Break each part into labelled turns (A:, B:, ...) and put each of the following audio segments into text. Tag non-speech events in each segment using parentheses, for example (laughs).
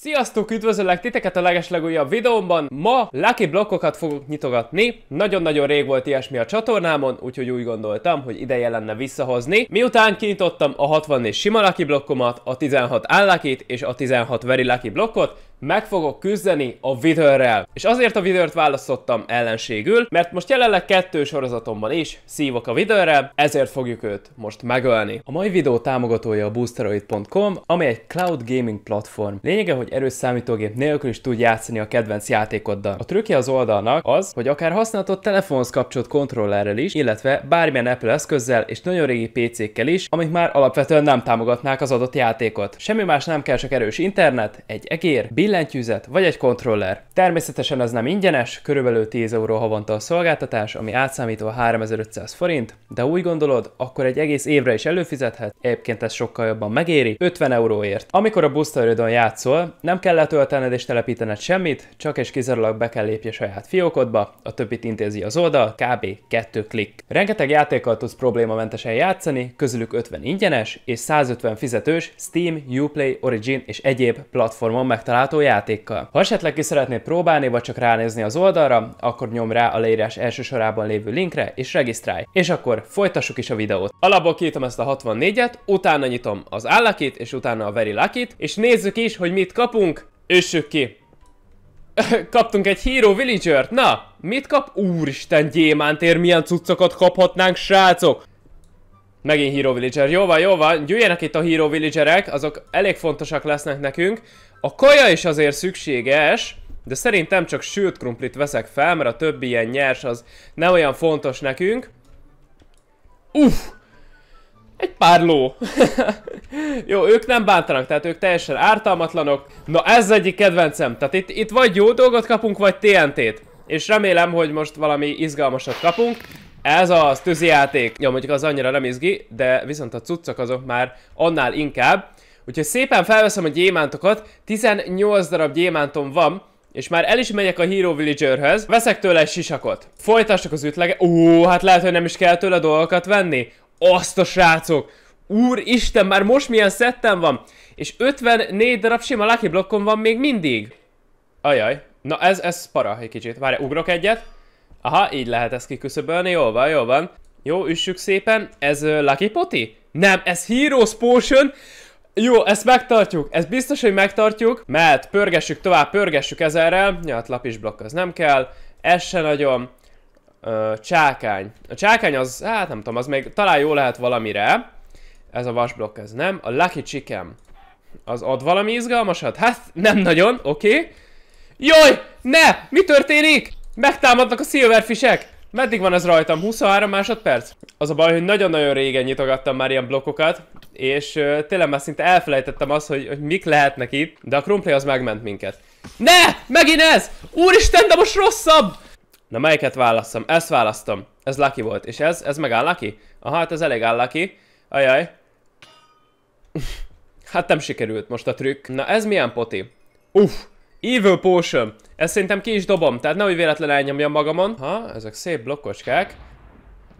A: Sziasztok, üdvözöllek titeket a legeslegújabb videómban! Ma Lucky blokkokat fogok nyitogatni. Nagyon-nagyon rég volt ilyesmi a csatornámon, úgyhogy úgy gondoltam, hogy ideje lenne visszahozni. Miután kinyitottam a 64 sima Lucky blokkomat, a 16 unlucky és a 16 veri Lucky blokkot, meg fogok küzdeni a vidőrrel. És azért a vidőrt választottam ellenségül, mert most jelenleg kettő sorozatomban is szívok a Witherrel, ezért fogjuk őt most megölni. A mai videó támogatója a boosteroid.com, ami egy cloud gaming platform. Lényege, hogy erős számítógép nélkül is tud játszani a kedvenc játékoddal. A trükkje az oldalnak az, hogy akár használhatod telefonhoz kapcsolt kontrollerrel is, illetve bármilyen Apple eszközzel és nagyon régi PC-kkel is, amik már alapvetően nem támogatnák az adott játékot. Semmi más nem kell, csak erős internet, egy egér, bill billentyűzet vagy egy kontroller. Természetesen az nem ingyenes, körülbelül 10 euró havonta a szolgáltatás, ami átszámítva 3500 forint, de úgy gondolod, akkor egy egész évre is előfizethet, egyébként ez sokkal jobban megéri, 50 euróért. Amikor a busztörődön játszol, nem kell letöltened és telepítened semmit, csak és kizárólag be kell lépj saját fiókodba, a többit intézi az oldal, kb. 2 klik. Rengeteg játékkal tudsz problémamentesen játszani, közülük 50 ingyenes és 150 fizetős Steam, Uplay, Origin és egyéb platformon megtalálható megtalálható játékkal. Ha esetleg ki szeretnéd próbálni, vagy csak ránézni az oldalra, akkor nyom rá a leírás első sorában lévő linkre, és regisztrálj. És akkor folytassuk is a videót. Alapból kinyitom ezt a 64-et, utána nyitom az állakit, és utána a very lucky és nézzük is, hogy mit kapunk. Üssük ki! (laughs) Kaptunk egy Hero Villager-t, na! Mit kap? Úristen, gyémántér, milyen cuccokat kaphatnánk, srácok! Megint Hero Villager. Jó van, jó van. Gyűjjenek itt a Hero Villagerek, azok elég fontosak lesznek nekünk. A kaja is azért szükséges, de szerintem csak sült krumplit veszek fel, mert a többi ilyen nyers az nem olyan fontos nekünk. Uff! Egy pár ló. (laughs) jó, ők nem bántanak, tehát ők teljesen ártalmatlanok. Na ez egyik kedvencem. Tehát itt, itt vagy jó dolgot kapunk, vagy TNT-t. És remélem, hogy most valami izgalmasat kapunk. Ez az tűzijáték. Jó, mondjuk az annyira nem izgi, de viszont a cuccok azok már annál inkább. Úgyhogy szépen felveszem a gyémántokat, 18 darab gyémántom van, és már el is megyek a Hero Villagerhez, veszek tőle egy sisakot. Folytassak az ütlege... Ó, hát lehet, hogy nem is kell tőle dolgokat venni. Azt a srácok! Úristen, már most milyen szettem van! És 54 darab sima Lucky blokkom van még mindig. Ajaj. Na ez, ez para egy kicsit. Várj, ugrok egyet. Aha, így lehet ezt kiküszöbölni. Jól van, jól van. Jó, üssük szépen. Ez uh, Lucky Poti? Nem, ez Heroes Potion. Jó, ezt megtartjuk, ezt biztos, hogy megtartjuk, mert pörgessük tovább, pörgessük ezerrel, ja, hát blokk az nem kell, ez se nagyon, Ö, csákány. A csákány az, hát nem tudom, az még talán jó lehet valamire. Ez a vasblokk, ez nem. A Lucky Chicken. Az ad valami izgalmasat? Hát nem nagyon, oké. Okay. Jaj, ne! Mi történik? Megtámadnak a silverfishek! Meddig van ez rajtam? 23 másodperc? Az a baj, hogy nagyon-nagyon régen nyitogattam már ilyen blokkokat, és uh, tényleg már szinte elfelejtettem azt, hogy, hogy mik lehetnek itt, de a krumpli az megment minket. Ne! Megint ez! Úristen, de most rosszabb! Na melyiket választom? Ezt választom. Ez lucky volt. És ez? Ez meg lucky? Aha, hát ez elég lucky. Ajaj. (laughs) hát nem sikerült most a trükk. Na ez milyen poti? Uff! Evil Potion. Ezt szerintem ki is dobom, tehát nehogy véletlen elnyomjam magamon. Ha, ezek szép blokkocskák.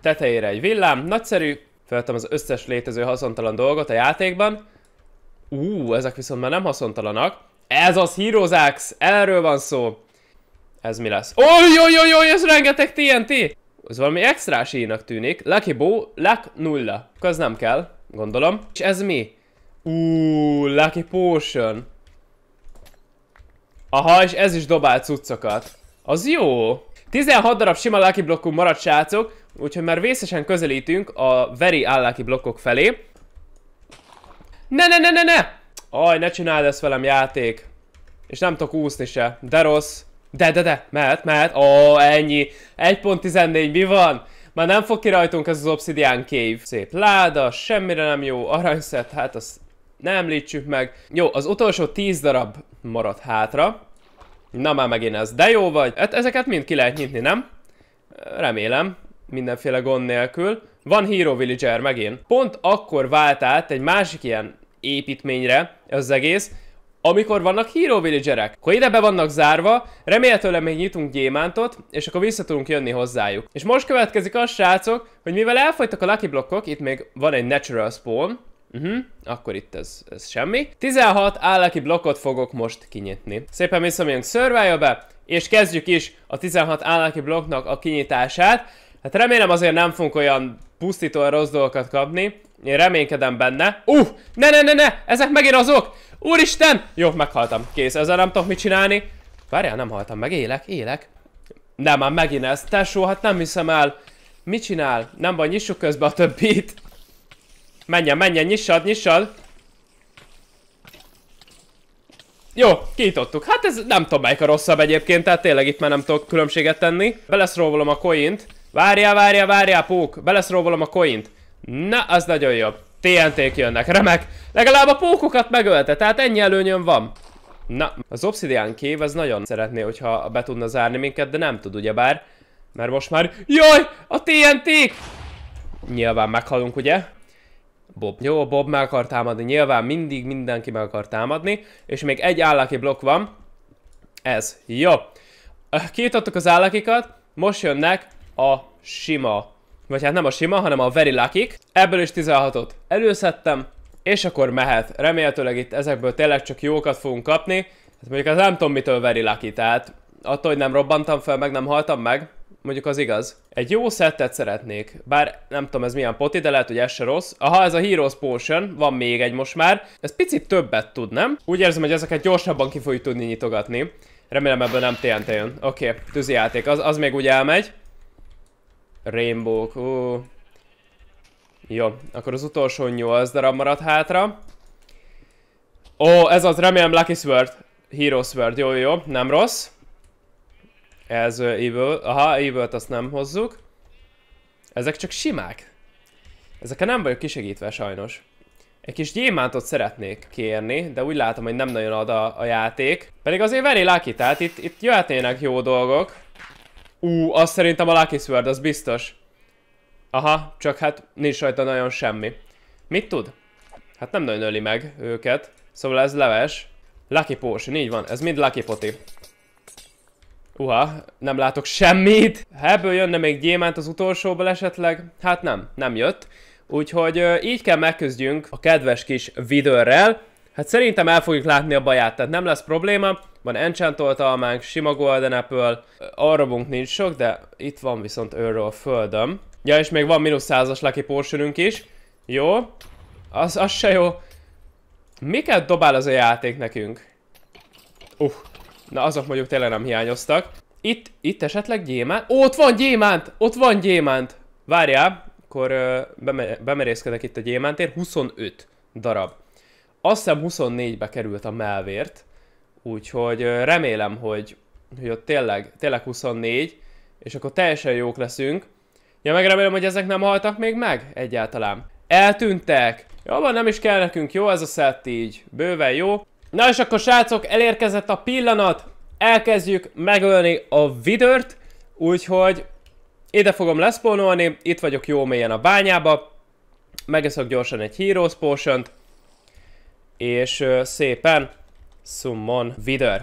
A: Tetejére egy villám, nagyszerű. Feltem az összes létező haszontalan dolgot a játékban. Ú, ezek viszont már nem haszontalanak. Ez az Heroes Axe, erről van szó. Ez mi lesz? Ojojojoj, oh, ez rengeteg TNT! Ez valami extra sínak tűnik. Lucky Bow, Luck nulla. Az nem kell, gondolom. És ez mi? Ú, Lucky Potion. Aha, és ez is dobál cuccokat. Az jó. 16 darab sima lucky blokkunk maradt srácok, úgyhogy már vészesen közelítünk a very állaki blokkok felé. Ne, ne, ne, ne, ne! Aj, ne csináld ezt velem játék. És nem tudok úszni se. De rossz. De, de, de, mehet, mehet. Ó, ennyi. 1.14, mi van? Már nem fog ki rajtunk ez az Obsidian Cave. Szép láda, semmire nem jó, aranyszett, hát azt nem említsük meg. Jó, az utolsó 10 darab maradt hátra. Na már megint ez. De jó vagy. Hát ezeket mind ki lehet nyitni, nem? Remélem. Mindenféle gond nélkül. Van Hero Villager megint. Pont akkor vált át egy másik ilyen építményre az egész, amikor vannak Hero Villagerek. Akkor ide be vannak zárva, remélhetőleg még nyitunk gyémántot, és akkor vissza tudunk jönni hozzájuk. És most következik az srácok, hogy mivel elfogytak a Lucky Blockok, itt még van egy Natural Spawn, Uh-huh, akkor itt ez, ez semmi. 16 állaki blokkot fogok most kinyitni. Szépen visszamegyünk be, és kezdjük is a 16 állaki blokknak a kinyitását. Hát remélem azért nem fogunk olyan pusztítóan rossz dolgokat kapni. Én reménykedem benne. Uh! Ne, ne, ne, ne! Ezek megint azok! Úristen! Jó, meghaltam. Kész, ezzel nem tudok mit csinálni. Várjál, nem haltam meg. Élek, élek. Nem, már megint ez. Tesó, hát nem hiszem el. Mit csinál? Nem van, nyissuk közbe a többit. Menjen, menjen, nyissad, nyissad. Jó, kiítottuk. Hát ez nem tudom melyik a rosszabb egyébként, tehát tényleg itt már nem tudok különbséget tenni. Beleszróvolom a coint. Várjál, várjál, várjál, pók. Beleszróvolom a coint. Na, az nagyon jobb. TNT-k jönnek, remek. Legalább a pókokat megölte, tehát ennyi előnyöm van. Na, az Obsidian Cave ez nagyon szeretné, hogyha be tudna zárni minket, de nem tud ugyebár. Mert most már... Jaj! A TNT-k! Nyilván meghalunk, ugye? Bob. Jó, Bob meg akar támadni, nyilván mindig mindenki meg akar támadni, és még egy állaki blokk van. Ez. Jó. Kiütöttük az állakikat, most jönnek a sima. Vagy hát nem a sima, hanem a very lucky -k. Ebből is 16-ot előszedtem, és akkor mehet. Remélhetőleg itt ezekből tényleg csak jókat fogunk kapni. Hát mondjuk az nem tudom mitől very lucky, tehát attól, hogy nem robbantam fel, meg nem haltam meg, Mondjuk az igaz. Egy jó szettet szeretnék. Bár nem tudom ez milyen poti, de lehet, hogy ez se rossz. Aha, ez a Heroes Potion, van még egy most már. Ez picit többet tud, nem? Úgy érzem, hogy ezeket gyorsabban ki fogjuk tudni nyitogatni. Remélem ebből nem TNT jön. Oké, okay, játék. Az, az még úgy elmegy. Rainbow, ó. Jó, akkor az utolsó 8 darab marad hátra. Ó, ez az, remélem Lucky Sword. Hero Sword, jó, jó, jó, nem rossz. Ez uh, Evil. Aha, evil azt nem hozzuk. Ezek csak simák. Ezekkel nem vagyok kisegítve sajnos. Egy kis gyémántot szeretnék kérni, de úgy látom, hogy nem nagyon ad a, a játék. Pedig azért veri lucky, tehát itt, itt jöhetnének jó dolgok. Ú, azt szerintem a Lucky Sword, az biztos. Aha, csak hát nincs rajta nagyon semmi. Mit tud? Hát nem nagyon öli meg őket. Szóval ez leves. Lucky Potion, így van, ez mind Lucky Poti. Uha, nem látok semmit. Ha ebből jönne még gyémánt az utolsóból esetleg? Hát nem, nem jött. Úgyhogy így kell megküzdjünk a kedves kis vidőrrel. Hát szerintem el fogjuk látni a baját, tehát nem lesz probléma. Van enchantolt almánk, sima golden apple, arrobunk nincs sok, de itt van viszont őről a földöm. Ja, és még van minusz százas lucky is. Jó. Az, az se jó. Miket dobál az a játék nekünk? Uh, Na azok mondjuk tényleg nem hiányoztak. Itt, itt esetleg gyémánt. Ó, ott van gyémánt! Ott van gyémánt! Várjál, akkor ö, beme bemerészkedek itt a gyémántért. 25 darab. Azt hiszem 24-be került a melvért. Úgyhogy ö, remélem, hogy, hogy ott tényleg, tényleg 24, és akkor teljesen jók leszünk. Ja, meg remélem, hogy ezek nem haltak még meg egyáltalán. Eltűntek! Jó van, nem is kell nekünk, jó ez a szett így. Bőven jó. Na és akkor srácok, elérkezett a pillanat, elkezdjük megölni a vidört, úgyhogy ide fogom leszpónolni, itt vagyok jó mélyen a bányába, megeszok gyorsan egy Heroes potion és uh, szépen summon vidör.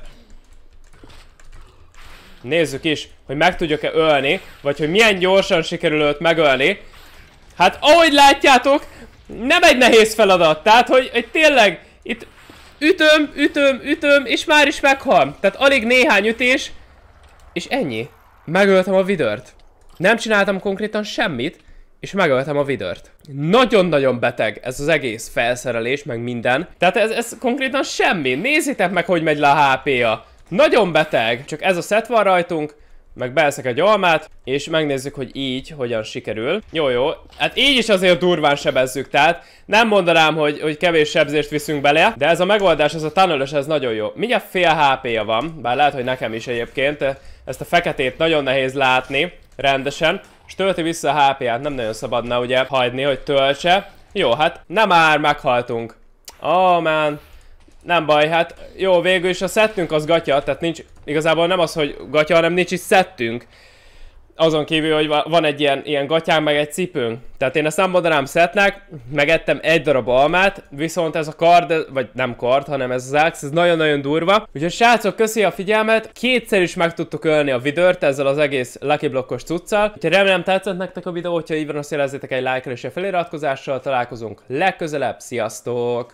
A: Nézzük is, hogy meg tudjuk-e ölni, vagy hogy milyen gyorsan sikerül őt megölni. Hát ahogy látjátok, nem egy nehéz feladat, tehát hogy, hogy tényleg Ütöm, ütöm, ütöm, és már is meghal. Tehát alig néhány ütés, és ennyi. Megöltem a vidört. Nem csináltam konkrétan semmit, és megöltem a vidört. Nagyon-nagyon beteg ez az egész felszerelés, meg minden. Tehát ez, ez konkrétan semmi. Nézzétek meg, hogy megy le a HP-ja. Nagyon beteg. Csak ez a set van rajtunk, meg beeszek egy almát, és megnézzük, hogy így hogyan sikerül. Jó, jó. Hát így is azért durván sebezzük, tehát nem mondanám, hogy, hogy kevés sebzést viszünk bele, de ez a megoldás, ez a tanulás ez nagyon jó. Mindjárt fél HP-ja van, bár lehet, hogy nekem is egyébként. Eh, ezt a feketét nagyon nehéz látni rendesen, és tölti vissza a HP-ját, nem nagyon szabadna ugye hagyni, hogy töltse. Jó, hát nem már meghaltunk. Oh man. Nem baj, hát jó, végül is a szettünk az gatya, tehát nincs, igazából nem az, hogy gatya, hanem nincs is szettünk. Azon kívül, hogy van egy ilyen, ilyen gatyám, meg egy cipőnk. Tehát én ezt nem mondanám szetnek, megettem egy darab almát, viszont ez a kard, vagy nem kard, hanem ez az ax, ez nagyon-nagyon durva. Úgyhogy srácok, köszi a figyelmet, kétszer is meg tudtuk ölni a vidört ezzel az egész Lucky Blockos cuccal. Úgyhogy remélem tetszett nektek a videó, hogyha így van, azt jelezzétek egy like és egy feliratkozással, találkozunk legközelebb, sziasztok!